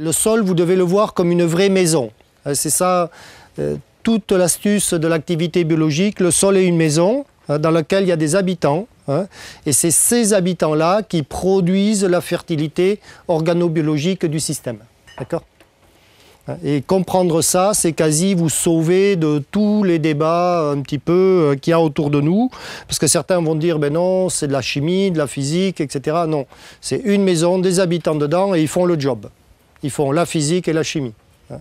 Le sol, vous devez le voir comme une vraie maison. Euh, c'est ça euh, toute l'astuce de l'activité biologique. Le sol est une maison euh, dans laquelle il y a des habitants. Hein, et c'est ces habitants-là qui produisent la fertilité organobiologique du système. D'accord hein, et comprendre ça, c'est quasi vous sauver de tous les débats un petit peu qu'il y a autour de nous. Parce que certains vont dire, ben non, c'est de la chimie, de la physique, etc. Non, c'est une maison, des habitants dedans, et ils font le job. Ils font la physique et la chimie. Hein.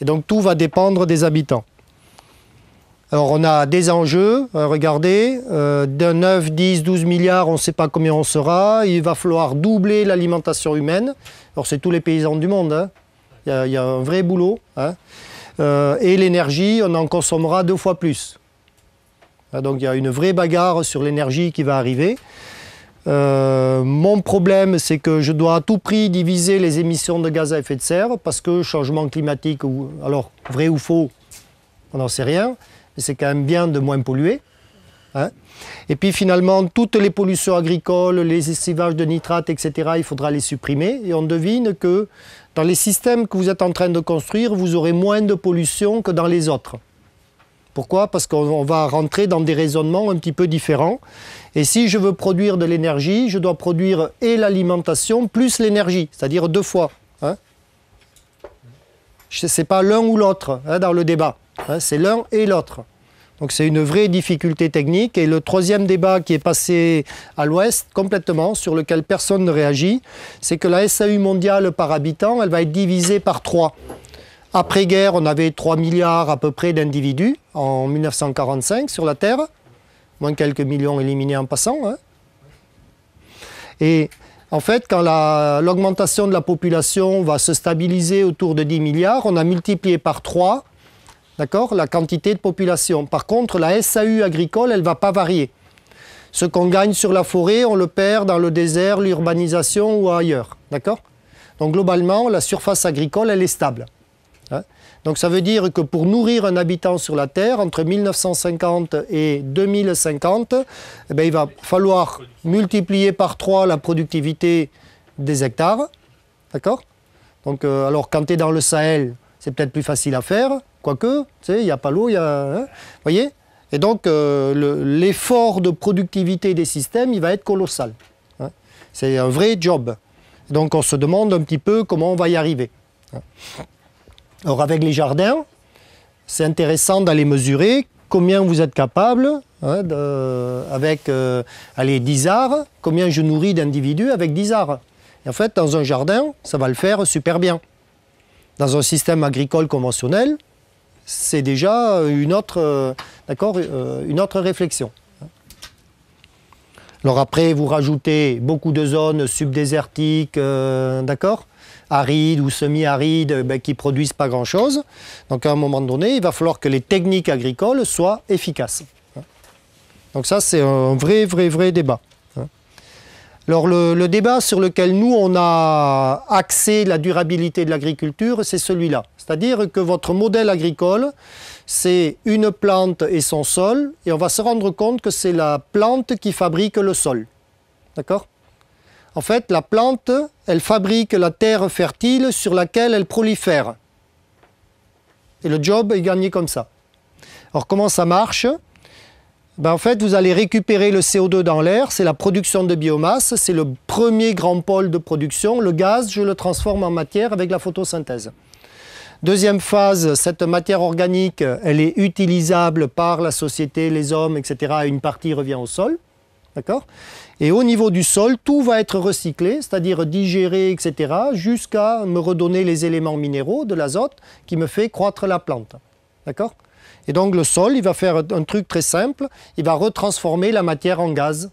Et donc tout va dépendre des habitants. Alors on a des enjeux, hein, regardez, euh, d'un 9, 10, 12 milliards, on ne sait pas combien on sera, il va falloir doubler l'alimentation humaine. Alors c'est tous les paysans du monde, hein. il, y a, un vrai boulot. Euh, et l'énergie, on en consommera deux fois plus. Donc il y a une vraie bagarre sur l'énergie qui va arriver. Euh, mon problème, c'est que je dois à tout prix diviser les émissions de gaz à effet de serre parce que changement climatique, alors vrai ou faux, on n'en sait rien, mais c'est quand même bien de moins polluer. Hein. et puis finalement, toutes les pollutions agricoles, les essivages de nitrates, etc., il faudra les supprimer. Et on devine que dans les systèmes que vous êtes en train de construire, vous aurez moins de pollution que dans les autres. Pourquoi Parce qu'on va rentrer dans des raisonnements un petit peu différents. Et si je veux produire de l'énergie, je dois produire et l'alimentation plus l'énergie, c'est-à-dire deux fois. Hein. Ce n'est pas l'un ou l'autre hein, dans le débat, hein. c'est l'un et l'autre. Donc c'est une vraie difficulté technique. Et le troisième débat qui est passé à l'ouest complètement, sur lequel personne ne réagit, c'est que la SAU mondiale par habitant, elle va être divisée par trois. Après-guerre, on avait 3 milliards à peu près d'individus en 1945 sur la Terre, moins quelques millions éliminés en passant. Hein. Et en fait, quand l'augmentation de la population va se stabiliser autour de 10 milliards, on a multiplié par 3 la quantité de population. Par contre, la SAU agricole, elle ne va pas varier. Ce qu'on gagne sur la forêt, on le perd dans le désert, l'urbanisation ou ailleurs. Donc globalement, la surface agricole, elle est stable. Hein. Donc ça veut dire que pour nourrir un habitant sur la Terre, entre 1950 et 2050, eh ben, il va falloir multiplier par 3 la productivité des hectares. D'accord Donc euh, alors quand tu es dans le Sahel, c'est peut-être plus facile à faire, quoique, tu sais, il n'y a pas l'eau, il hein, voyez Et donc euh, l'effort de productivité des systèmes, il va être colossal. Hein. c'est un vrai job. Donc on se demande un petit peu comment on va y arriver. Alors avec les jardins, c'est intéressant d'aller mesurer combien vous êtes capable, hein, avec euh, les 10 arts, combien je nourris d'individus avec 10 arts. Et en fait, dans un jardin, ça va le faire super bien. Dans un système agricole conventionnel, c'est déjà une autre, euh, euh, une autre réflexion. Alors après, vous rajoutez beaucoup de zones subdésertiques, euh, d'accord arides ou semi-arides qui ben, qui produisent pas grand-chose. Donc à un moment donné, il va falloir que les techniques agricoles soient efficaces. Donc ça, c'est un vrai, vrai, vrai débat. Hein. Alors le, le, débat sur lequel nous, on a axé la durabilité de l'agriculture, c'est celui-là. C'est-à-dire que votre modèle agricole, c'est une plante et son sol, et on va se rendre compte que c'est la plante qui fabrique le sol. D'accord En fait, la plante, elle fabrique la terre fertile sur laquelle elle prolifère. Et le job est gagné comme ça. Alors comment ça marche ben, En fait, vous allez récupérer le CO2 dans l'air, c'est la production de biomasse, c'est le premier grand pôle de production. Le gaz, je le transforme en matière avec la photosynthèse. Deuxième phase, cette matière organique, elle est utilisable par la société, les hommes, etc. une partie revient au sol. D'accord Et au niveau du sol, tout va être recyclé, c'est-à-dire digéré, etc., jusqu'à me redonner les éléments minéraux, de l'azote, qui me fait croître la plante. D'accord Et donc le sol, il va faire un truc très simple, il va retransformer la matière en gaz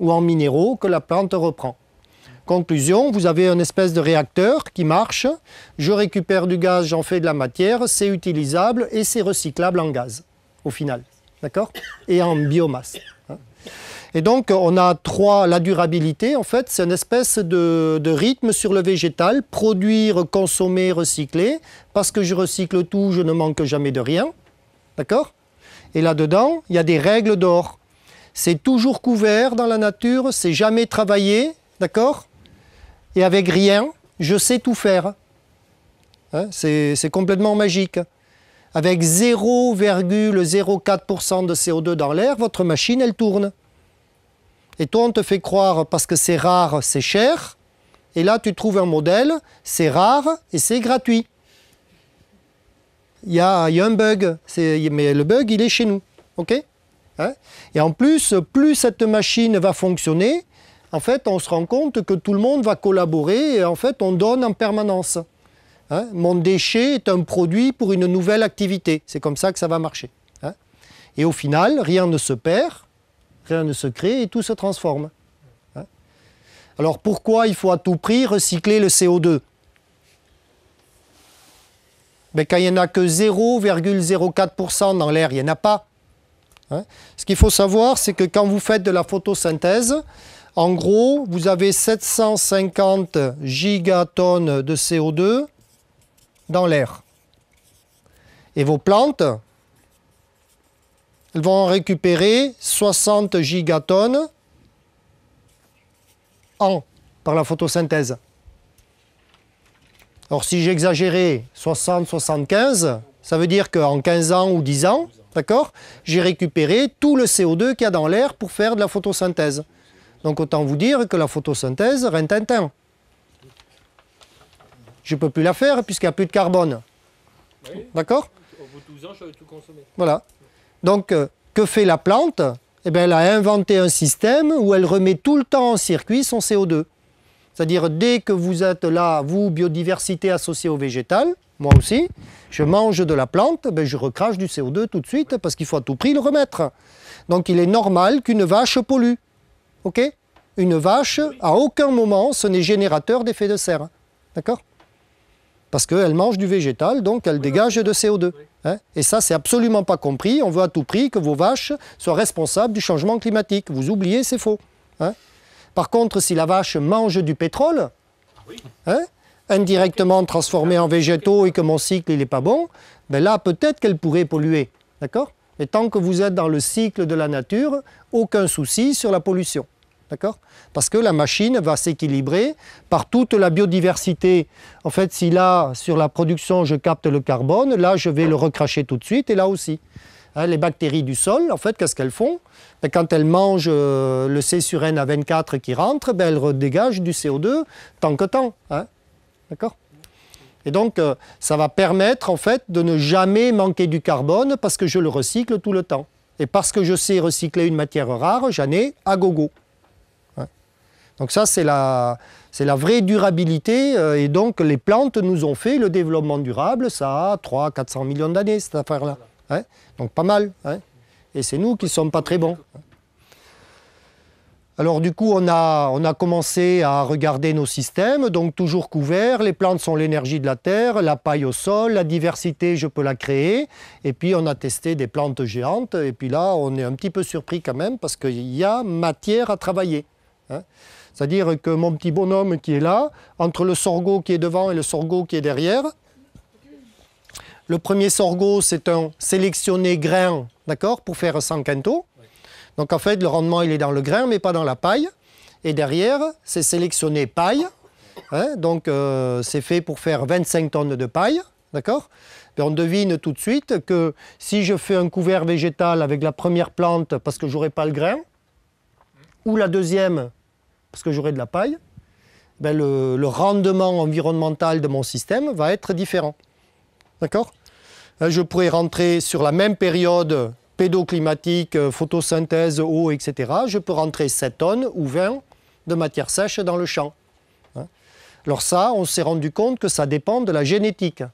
ou en minéraux que la plante reprend. Conclusion, vous avez une espèce de réacteur qui marche, je récupère du gaz, j'en fais de la matière, c'est utilisable et c'est recyclable en gaz, au final. D'accord Et en biomasse. Hein. Et donc, on a trois, la durabilité, en fait, c'est une espèce de, de, rythme sur le végétal, produire, consommer, recycler, parce que je recycle tout, je ne manque jamais de rien, d'accord Et là-dedans, il y a des règles d'or. C'est toujours couvert dans la nature, c'est jamais travaillé, d'accord et avec rien, je sais tout faire. Hein, c'est complètement magique. Avec 0,04% de CO2 dans l'air, votre machine, elle tourne. Et toi, on te fait croire, parce que c'est rare, c'est cher, et là, tu trouves un modèle, c'est rare et c'est gratuit. Il y, a, un bug, mais le bug, il est chez nous. OK hein Et en plus, plus cette machine va fonctionner, en fait, on se rend compte que tout le monde va collaborer et en fait, on donne en permanence. Hein, mon déchet est un produit pour une nouvelle activité. C'est comme ça que ça va marcher. Hein. et au final, rien ne se perd, rien ne se crée et tout se transforme. Hein. Alors pourquoi il faut à tout prix recycler le CO2 ben, Quand il n'y en a que 0,04% dans l'air, il n'y en a pas. Ce qu'il faut savoir, c'est que quand vous faites de la photosynthèse, en gros, vous avez 750 gigatonnes de CO2 dans l'air. Et vos plantes, elles vont récupérer 60 gigatonnes en, par la photosynthèse. Alors si j'exagérais 60-75, ça veut dire qu'en 15 ans ou 10 ans, d'accord, j'ai récupéré tout le CO2 qu'il y a dans l'air pour faire de la photosynthèse. Donc autant vous dire que la photosynthèse, temps. Je ne peux plus la faire puisqu'il n'y a plus de carbone. D'accord Au bout de 12 ans, je tout consommer. Voilà. Donc, euh, que fait la plante eh bien, Elle a inventé un système où elle remet tout le temps en circuit son CO2. C'est-à-dire, dès que vous êtes là, vous, biodiversité associée au végétal, moi aussi, je mange de la plante, ben, je recrache du CO2 tout de suite parce qu'il faut à tout prix le remettre. Donc il est normal qu'une vache pollue. OK Une vache, à aucun moment, ce n'est générateur d'effet de serre. D'accord Parce qu'elle mange du végétal, donc elle dégage de CO2. Hein et ça, c'est absolument pas compris. On veut à tout prix que vos vaches soient responsables du changement climatique. Vous oubliez, c'est faux. Hein Par contre, si la vache mange du pétrole, ah hein, indirectement transformé en végétaux et que mon cycle n'est pas bon, ben là peut-être qu'elle pourrait polluer. D'accord Et tant que vous êtes dans le cycle de la nature, aucun souci sur la pollution. D'accord Parce que la machine va s'équilibrer par toute la biodiversité. En fait, si là, sur la production, je capte le carbone, là, je vais le recracher tout de suite et là aussi. Hein, les bactéries du sol, en fait, qu'est-ce qu'elles font ben, Quand elles mangent euh, le C sur N à 24 qui rentre, ben, elles redégagent du CO2 tant que tant. Hein. D'accord et donc, euh, ça va permettre en fait de ne jamais manquer du carbone parce que je le recycle tout le temps. Et parce que je sais recycler une matière rare, j'en ai à gogo. Donc ça, c'est la, c'est la vraie durabilité. Euh, et donc, les plantes nous ont fait le développement durable, ça a 300-400 millions d'années, cette affaire-là. Hein. donc pas mal. Hein. et c'est nous qui ne sommes pas très bons. Alors du coup, on a, on a commencé à regarder nos systèmes, donc toujours couverts. Les plantes sont l'énergie de la terre, la paille au sol, la diversité, je peux la créer. Et puis on a testé des plantes géantes. Et puis là, on est un petit peu surpris quand même parce qu'il y a matière à travailler. Hein. C'est-à-dire que mon petit bonhomme qui est là, entre le sorgho qui est devant et le sorgho qui est derrière, le premier sorgho, c'est un sélectionné grain, d'accord, pour faire 100 quintaux. Donc en fait, le rendement, il est dans le grain, mais pas dans la paille. Et derrière, c'est sélectionné paille. Hein. donc euh, c'est fait pour faire 25 tonnes de paille, d'accord on devine tout de suite que si je fais un couvert végétal avec la première plante parce que j'aurai pas le grain, ou la deuxième parce que j'aurai de la paille, ben, le, rendement environnemental de mon système va être différent. D'accord euh, Je pourrais rentrer sur la même période pédoclimatique, euh, photosynthèse, eau, etc. Je peux rentrer 7 tonnes ou 20 de matière sèche dans le champ. Hein Alors ça, on s'est rendu compte que ça dépend de la génétique.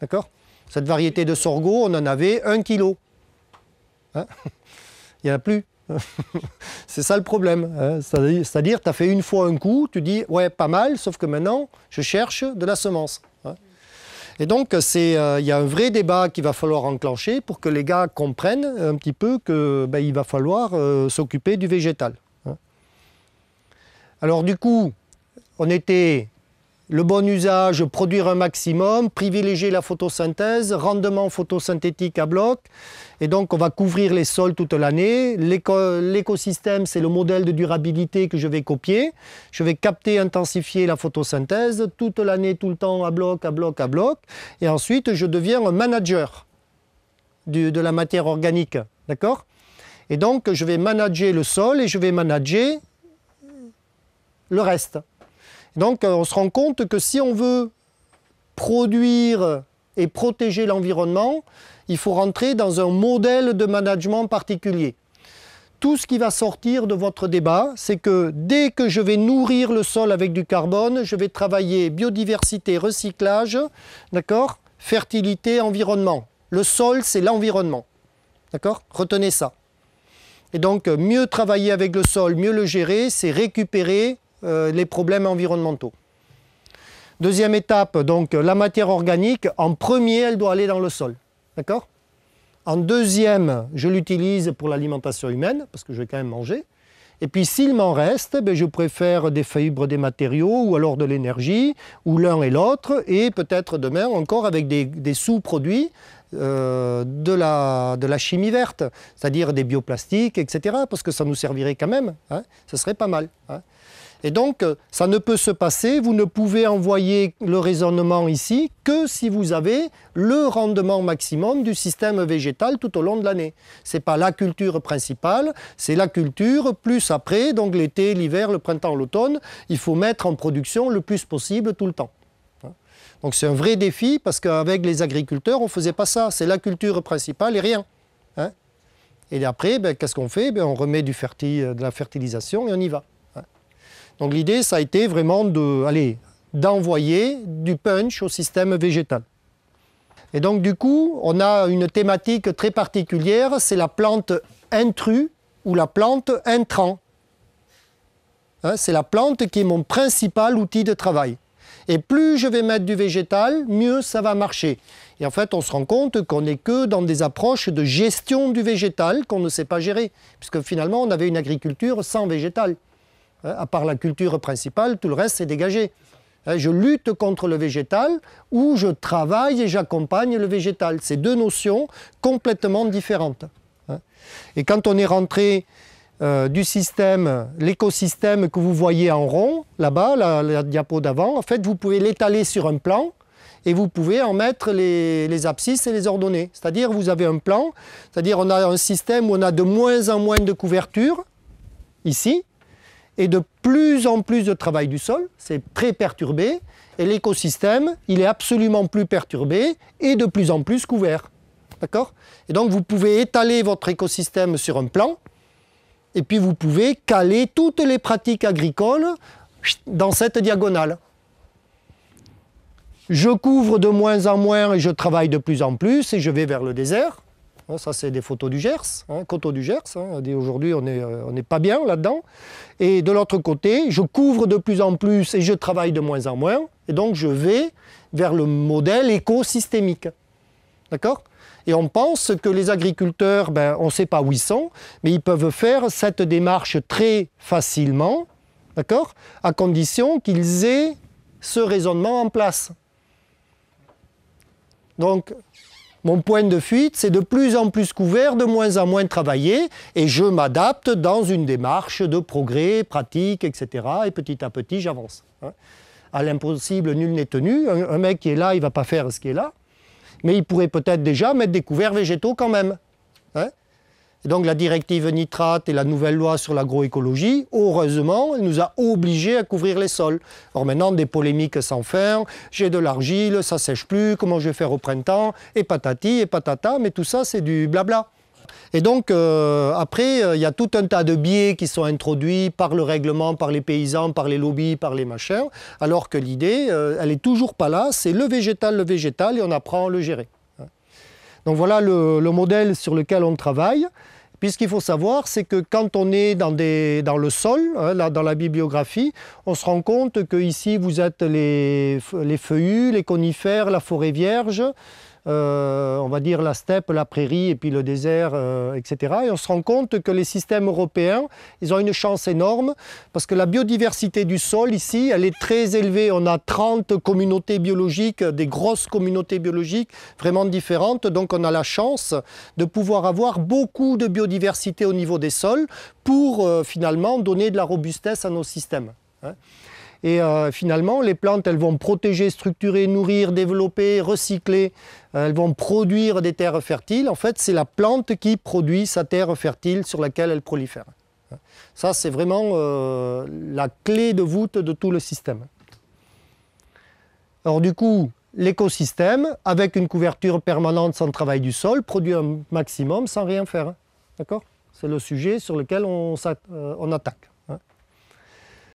D'accord Cette variété de sorgho, on en avait 1 kg. Hein Il n'y en a plus c'est ça le problème. Hein. C'est-à-dire, tu as fait une fois un coup, tu dis, ouais, pas mal, sauf que maintenant, je cherche de la semence. Hein. Et donc, euh, il y a un vrai débat qu'il va falloir enclencher pour que les gars comprennent un petit peu qu'il ben, il va falloir euh, s'occuper du végétal. Hein. Alors, du coup, on était le bon usage, produire un maximum, privilégier la photosynthèse, rendement photosynthétique à bloc. Et donc, on va couvrir les sols toute l'année. L'écosystème, c'est le modèle de durabilité que je vais copier. Je vais capter, intensifier la photosynthèse toute l'année, tout le temps, à bloc, à bloc, à bloc. Et ensuite, je deviens un manager de la matière organique. D'accord Et donc, je vais manager le sol et je vais manager le reste. Donc euh, on se rend compte que si on veut produire et protéger l'environnement, il faut rentrer dans un modèle de management particulier. Tout ce qui va sortir de votre débat, c'est que dès que je vais nourrir le sol avec du carbone, je vais travailler biodiversité, recyclage, d'accord Fertilité, environnement. Le sol, c'est l'environnement. D'accord Retenez ça. Et donc, euh, mieux travailler avec le sol, mieux le gérer, c'est récupérer euh, les problèmes environnementaux. Deuxième étape, donc la matière organique, en premier, elle doit aller dans le sol. D'accord En deuxième, je l'utilise pour l'alimentation humaine, parce que je vais quand même manger. Et puis s'il m'en reste, ben, je préfère des fibres, des matériaux, ou alors de l'énergie, ou l'un et l'autre, et peut-être demain encore avec des, sous-produits euh, de, la, chimie verte, c'est-à-dire des bioplastiques, etc., parce que ça nous servirait quand même, hein. ce serait pas mal. Hein. Et donc, euh, ça ne peut se passer, vous ne pouvez envoyer le raisonnement ici que si vous avez le rendement maximum du système végétal tout au long de l'année. Ce n'est pas la culture principale, c'est la culture plus après, donc l'été, l'hiver, le printemps, l'automne. Il faut mettre en production le plus possible tout le temps. Hein. Donc c'est un vrai défi parce qu'avec les agriculteurs, on ne faisait pas ça. C'est la culture principale et rien. Hein. et après, ben, qu'est-ce qu'on fait ben, On remet euh, de la fertilisation et on y va. Donc l'idée, ça a été vraiment de, d'envoyer du punch au système végétal. Et donc du coup, on a une thématique très particulière, c'est la plante intrus ou la plante intrant. Hein, c'est la plante qui est mon principal outil de travail. Et plus je vais mettre du végétal, mieux ça va marcher. Et en fait, on se rend compte qu'on n'est que dans des approches de gestion du végétal qu'on ne sait pas gérer, puisque finalement, on avait une agriculture sans végétal. Hein, à part la culture principale, tout le reste c'est dégagé. Hein, je lutte contre le végétal ou je travaille et j'accompagne le végétal. C'est deux notions complètement différentes. Hein. Et quand on est rentré euh, du système, l'écosystème que vous voyez en rond, là-bas, la, diapo d'avant, en fait, vous pouvez l'étaler sur un plan et vous pouvez en mettre les, les abscisses et les ordonnées. C'est-à-dire, vous avez un plan, c'est-à-dire, on a un système où on a de moins en moins de couverture, ici, et de plus en plus de travail du sol, c'est très perturbé, et l'écosystème, il est absolument plus perturbé et de plus en plus couvert. D'accord Et donc vous pouvez étaler votre écosystème sur un plan, et puis vous pouvez caler toutes les pratiques agricoles dans cette diagonale. Je couvre de moins en moins et je travaille de plus en plus et je vais vers le désert. Hein, ça, c'est des photos du Gers, hein, du Gers. Hein, aujourd'hui, on n'est euh, pas bien là-dedans. Et de l'autre côté, je couvre de plus en plus et je travaille de moins en moins. Et donc, je vais vers le modèle écosystémique. D'accord et on pense que les agriculteurs, ben, on ne sait pas où ils sont, mais ils peuvent faire cette démarche très facilement, d'accord À condition qu'ils aient ce raisonnement en place. Donc, mon point de fuite, c'est de plus en plus couvert, de moins en moins travaillé, et je m'adapte dans une démarche de progrès, pratique, etc. Et petit à petit, j'avance. Hein. À l'impossible, nul n'est tenu. Un, mec qui est là, il ne va pas faire ce qui est là, mais il pourrait peut-être déjà mettre des couverts végétaux quand même. Hein. Et donc la directive nitrate et la nouvelle loi sur l'agroécologie, heureusement, nous a obligés à couvrir les sols. Or maintenant, des polémiques sans fin, j'ai de l'argile, ça sèche plus, comment je vais faire au printemps, et patati, et patata, mais tout ça c'est du blabla. Et donc, euh, après, euh, il y a tout un tas de biais qui sont introduits par le règlement, par les paysans, par les lobbies, par les machins, alors que l'idée, euh, elle n'est toujours pas là, c'est le végétal, le végétal, et on apprend à le gérer. Donc voilà le, modèle sur lequel on travaille. Puis ce qu'il faut savoir, c'est que quand on est dans, le sol, hein, là, dans la bibliographie, on se rend compte que ici vous êtes les feuillus, les conifères, la forêt vierge, euh, on va dire la steppe, la prairie et puis le désert, euh, etc. Et on se rend compte que les systèmes européens, ils ont une chance énorme parce que la biodiversité du sol ici, elle est très élevée. On a 30 communautés biologiques, des grosses communautés biologiques vraiment différentes. Donc on a la chance de pouvoir avoir beaucoup de biodiversité au niveau des sols pour euh, finalement donner de la robustesse à nos systèmes. Hein. Et euh, finalement, les plantes, elles vont protéger, structurer, nourrir, développer, recycler. Euh, elles vont produire des terres fertiles. En fait, c'est la plante qui produit sa terre fertile sur laquelle elle prolifère. Ça, c'est vraiment euh, la clé de voûte de tout le système. Alors du coup, l'écosystème, avec une couverture permanente sans travail du sol, produit un maximum sans rien faire. Hein. D'accord C'est le sujet sur lequel on attaque.